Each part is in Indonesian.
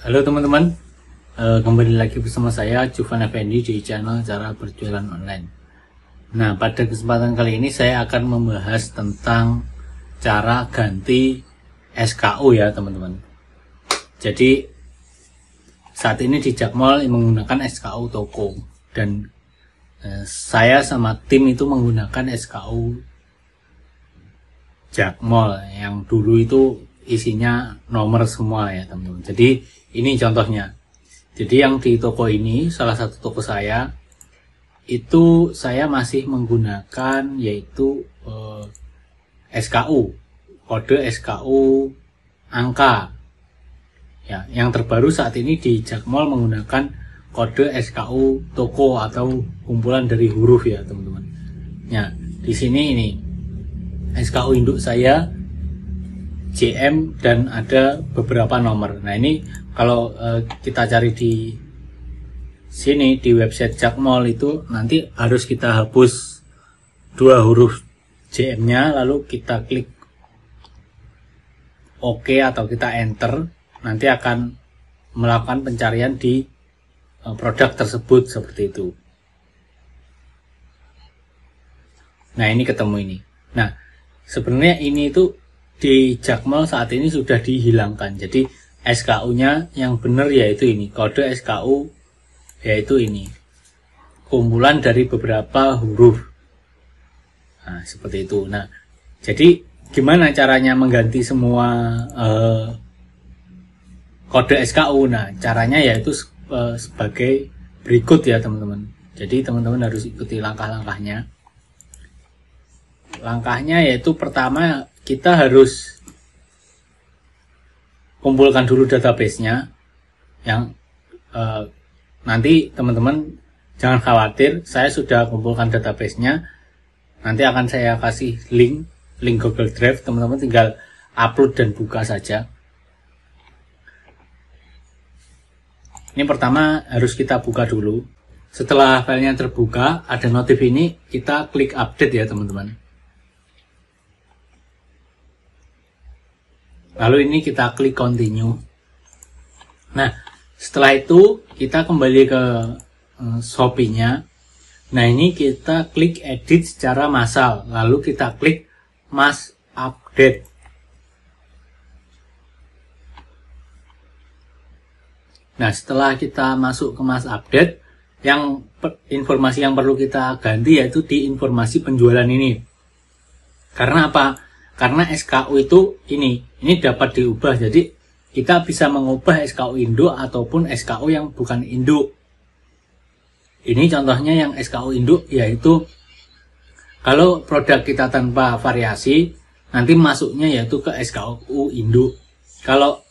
Halo teman-teman, eh, kembali lagi bersama saya Jufan Effendi di channel Cara Berjualan Online. Nah, pada kesempatan kali ini saya akan membahas tentang cara ganti SKU ya teman-teman. Jadi saat ini di Jakmol menggunakan SKU toko dan eh, saya sama tim itu menggunakan SKU Jakmol yang dulu itu isinya nomor semua ya teman-teman. Jadi ini contohnya. Jadi yang di toko ini, salah satu toko saya, itu saya masih menggunakan yaitu eh, SKU, kode SKU angka. Ya, yang terbaru saat ini di Jakmol menggunakan kode SKU toko atau kumpulan dari huruf ya teman-teman. Ya, di sini ini SKU induk saya JM dan ada beberapa nomor. Nah ini kalau uh, kita cari di sini di website Mall itu nanti harus kita hapus dua huruf JM-nya lalu kita klik OK atau kita enter nanti akan melakukan pencarian di uh, produk tersebut seperti itu. Nah, ini ketemu ini. Nah, sebenarnya ini itu di Mall saat ini sudah dihilangkan. Jadi SKU-nya yang benar yaitu ini kode SKU yaitu ini kumpulan dari beberapa huruf nah, seperti itu nah jadi gimana caranya mengganti semua eh, kode SKU nah caranya yaitu eh, sebagai berikut ya teman-teman jadi teman-teman harus ikuti langkah-langkahnya langkahnya yaitu pertama kita harus kumpulkan dulu database-nya. yang uh, nanti teman-teman jangan khawatir saya sudah kumpulkan database-nya. nanti akan saya kasih link link Google Drive teman-teman tinggal upload dan buka saja ini pertama harus kita buka dulu setelah filenya terbuka ada notif ini kita klik update ya teman-teman Lalu ini kita klik continue. Nah, setelah itu kita kembali ke eh, Shopee-nya. Nah, ini kita klik edit secara massal. Lalu kita klik mass update. Nah, setelah kita masuk ke mass update, yang informasi yang perlu kita ganti yaitu di informasi penjualan ini. Karena apa? karena SKU itu ini ini dapat diubah jadi kita bisa mengubah SKU induk ataupun SKU yang bukan induk ini contohnya yang SKU induk yaitu kalau produk kita tanpa variasi nanti masuknya yaitu ke SKU induk kalau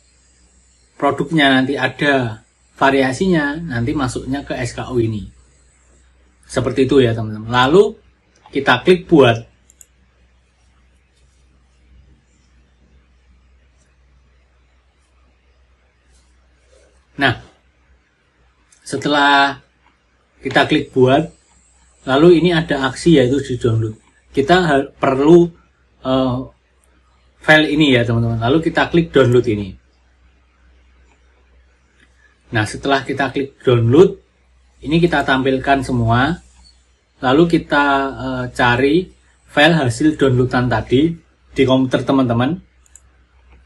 produknya nanti ada variasinya nanti masuknya ke SKU ini seperti itu ya teman-teman lalu kita klik buat Nah, setelah kita klik buat, lalu ini ada aksi yaitu di download. Kita perlu uh, file ini ya teman-teman. Lalu kita klik download ini. Nah, setelah kita klik download, ini kita tampilkan semua. Lalu kita uh, cari file hasil downloadan tadi di komputer teman-teman.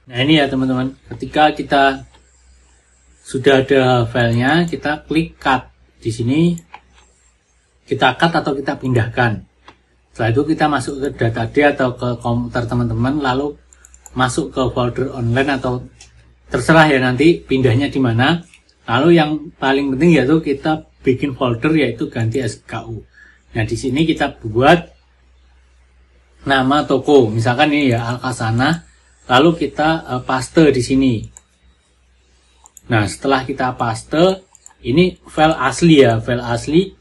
Nah, ini ya teman-teman. Ketika kita sudah ada filenya kita klik cut di sini kita cut atau kita pindahkan setelah itu kita masuk ke data D atau ke komputer teman-teman lalu masuk ke folder online atau terserah ya nanti pindahnya di mana lalu yang paling penting yaitu kita bikin folder yaitu ganti SKU nah di sini kita buat nama toko misalkan ini ya Alkasana lalu kita uh, paste di sini Nah, setelah kita paste, ini file asli ya, file asli.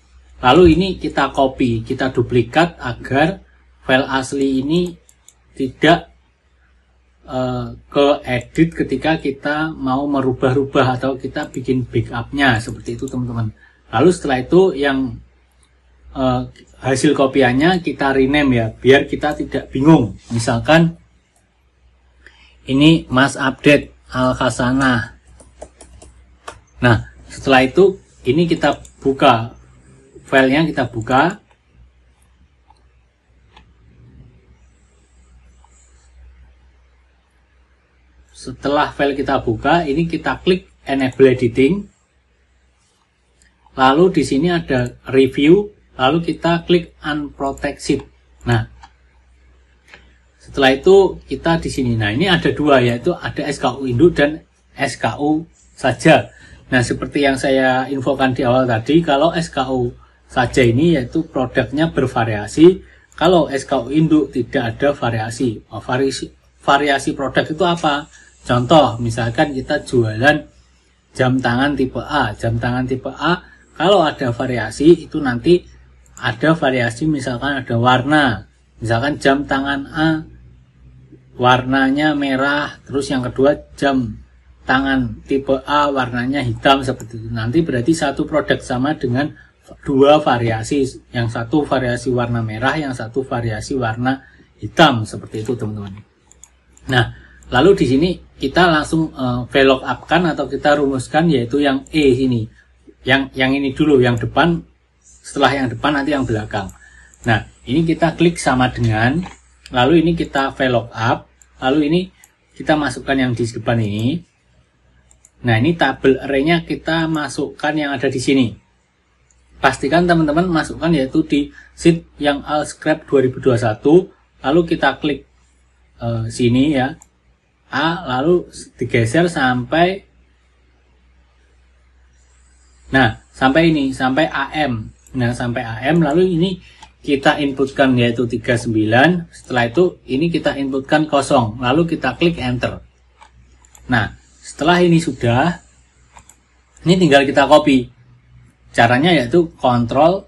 Lalu ini kita copy, kita duplikat agar file asli ini tidak uh, ke edit ketika kita mau merubah-rubah atau kita bikin backupnya seperti itu teman-teman. Lalu setelah itu yang uh, hasil kopiannya kita rename ya, biar kita tidak bingung. Misalkan ini Mas update Al Kasana Nah, setelah itu ini kita buka filenya, kita buka. Setelah file kita buka, ini kita klik enable editing. Lalu di sini ada review, lalu kita klik unprotected. Nah, setelah itu kita di sini. Nah, ini ada dua yaitu ada SKU induk dan SKU saja. Nah, seperti yang saya infokan di awal tadi, kalau SKU saja ini yaitu produknya bervariasi, kalau SKU induk tidak ada variasi. Variasi, variasi produk itu apa? Contoh, misalkan kita jualan jam tangan tipe A. Jam tangan tipe A, kalau ada variasi itu nanti ada variasi misalkan ada warna. Misalkan jam tangan A warnanya merah, terus yang kedua jam tangan tipe A warnanya hitam seperti itu. Nanti berarti satu produk sama dengan dua variasi, yang satu variasi warna merah, yang satu variasi warna hitam seperti itu teman-teman. Nah, lalu di sini kita langsung uh, eh, belok upkan atau kita rumuskan yaitu yang E ini. Yang yang ini dulu yang depan setelah yang depan nanti yang belakang. Nah, ini kita klik sama dengan lalu ini kita velop up, lalu ini kita masukkan yang di depan ini, Nah, ini tabel arraynya kita masukkan yang ada di sini. Pastikan teman-teman masukkan yaitu di sheet yang scrap 2021, lalu kita klik e, sini ya. A lalu digeser sampai Nah, sampai ini, sampai AM. Nah, sampai AM lalu ini kita inputkan yaitu 39. Setelah itu ini kita inputkan kosong, lalu kita klik enter. Nah, setelah ini sudah ini tinggal kita copy caranya yaitu Ctrl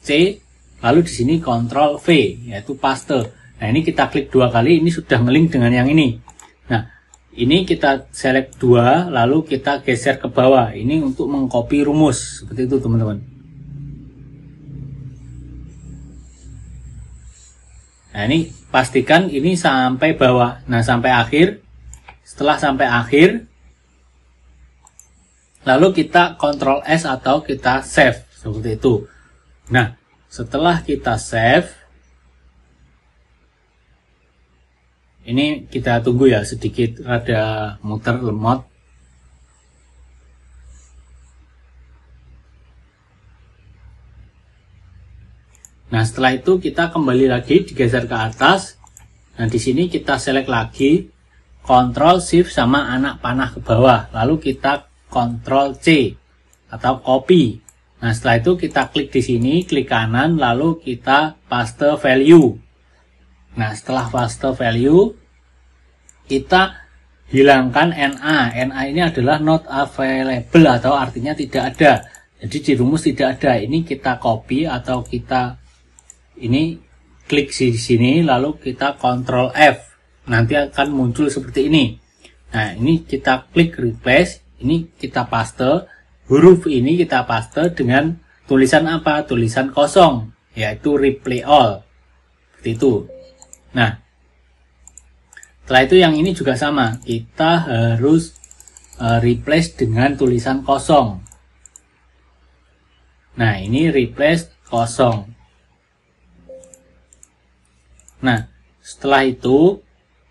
C lalu di sini Ctrl V yaitu paste nah ini kita klik dua kali ini sudah ngelink dengan yang ini nah ini kita select dua lalu kita geser ke bawah ini untuk mengcopy rumus seperti itu teman-teman nah ini pastikan ini sampai bawah nah sampai akhir setelah sampai akhir, lalu kita Ctrl S atau kita save seperti itu. Nah, setelah kita save, ini kita tunggu ya sedikit ada muter lemot. Nah, setelah itu kita kembali lagi digeser ke atas. Nah, di sini kita select lagi Ctrl Shift sama anak panah ke bawah. Lalu kita Ctrl C atau copy. Nah, setelah itu kita klik di sini, klik kanan, lalu kita paste value. Nah, setelah paste value, kita hilangkan NA. NA ini adalah not available atau artinya tidak ada. Jadi di rumus tidak ada. Ini kita copy atau kita ini klik di sini, lalu kita kontrol F nanti akan muncul seperti ini. Nah, ini kita klik replace, ini kita paste, huruf ini kita paste dengan tulisan apa? Tulisan kosong, yaitu replay all. Seperti itu. Nah, setelah itu yang ini juga sama, kita harus e, replace dengan tulisan kosong. Nah, ini replace kosong. Nah, setelah itu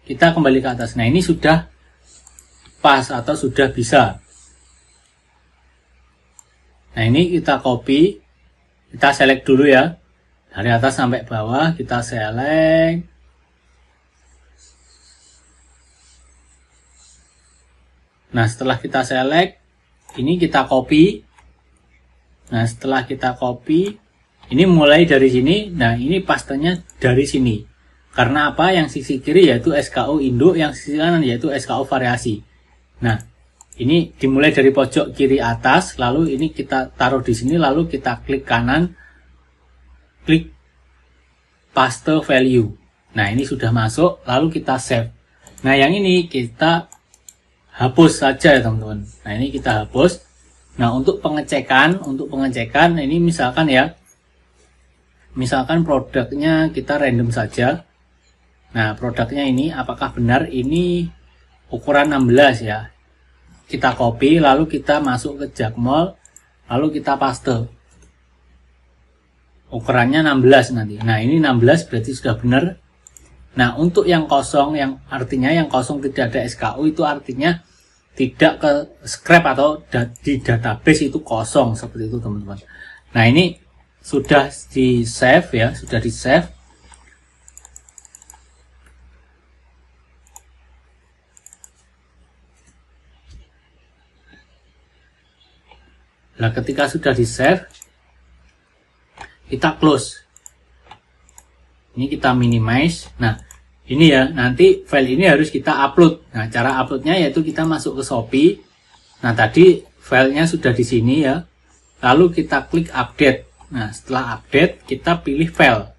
kita kembali ke atas nah ini sudah pas atau sudah bisa nah ini kita copy kita select dulu ya dari atas sampai bawah kita select nah setelah kita select ini kita copy nah setelah kita copy ini mulai dari sini nah ini pastanya dari sini karena apa? Yang sisi kiri yaitu SKO induk, yang sisi kanan yaitu SKO variasi. Nah, ini dimulai dari pojok kiri atas, lalu ini kita taruh di sini, lalu kita klik kanan, klik paste value. Nah, ini sudah masuk, lalu kita save. Nah, yang ini kita hapus saja ya teman-teman. Nah ini kita hapus. Nah untuk pengecekan, untuk pengecekan ini misalkan ya, misalkan produknya kita random saja. Nah, produknya ini apakah benar ini ukuran 16 ya. Kita copy lalu kita masuk ke Jakmall lalu kita paste. Ukurannya 16 nanti. Nah, ini 16 berarti sudah benar. Nah, untuk yang kosong yang artinya yang kosong tidak ada SKU itu artinya tidak ke scrap atau da di database itu kosong seperti itu, teman-teman. Nah, ini sudah di save ya, sudah di save Nah, ketika sudah di save, kita close. Ini kita minimize. Nah, ini ya, nanti file ini harus kita upload. Nah, cara uploadnya yaitu kita masuk ke Shopee. Nah, tadi filenya sudah di sini ya. Lalu kita klik update. Nah, setelah update, kita pilih file.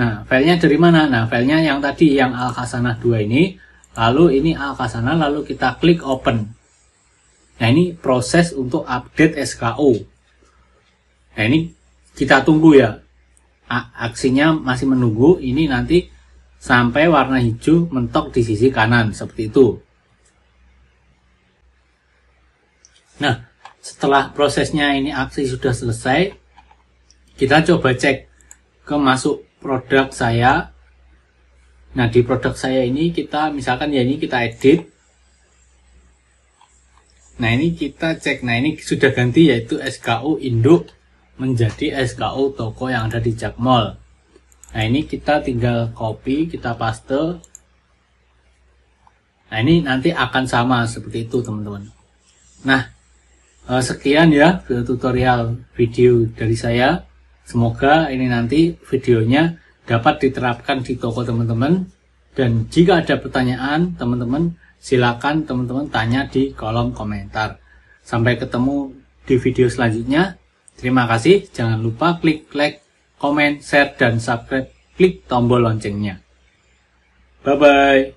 Nah, filenya dari mana? Nah, filenya yang tadi, yang Alkasana 2 ini. Lalu ini Alkasana, lalu kita klik open. Nah ini proses untuk update SKO. Nah ini kita tunggu ya. A aksinya masih menunggu. Ini nanti sampai warna hijau mentok di sisi kanan seperti itu. Nah setelah prosesnya ini aksi sudah selesai, kita coba cek ke masuk produk saya. Nah di produk saya ini kita misalkan ya ini kita edit Nah ini kita cek, nah ini sudah ganti yaitu SKU induk menjadi SKU toko yang ada di Jack Mall Nah ini kita tinggal copy, kita paste. Nah ini nanti akan sama seperti itu teman-teman. Nah eh, sekian ya tutorial video dari saya. Semoga ini nanti videonya dapat diterapkan di toko teman-teman. Dan jika ada pertanyaan teman-teman Silakan teman-teman tanya di kolom komentar. Sampai ketemu di video selanjutnya. Terima kasih. Jangan lupa klik like, komen, share, dan subscribe. Klik tombol loncengnya. Bye-bye.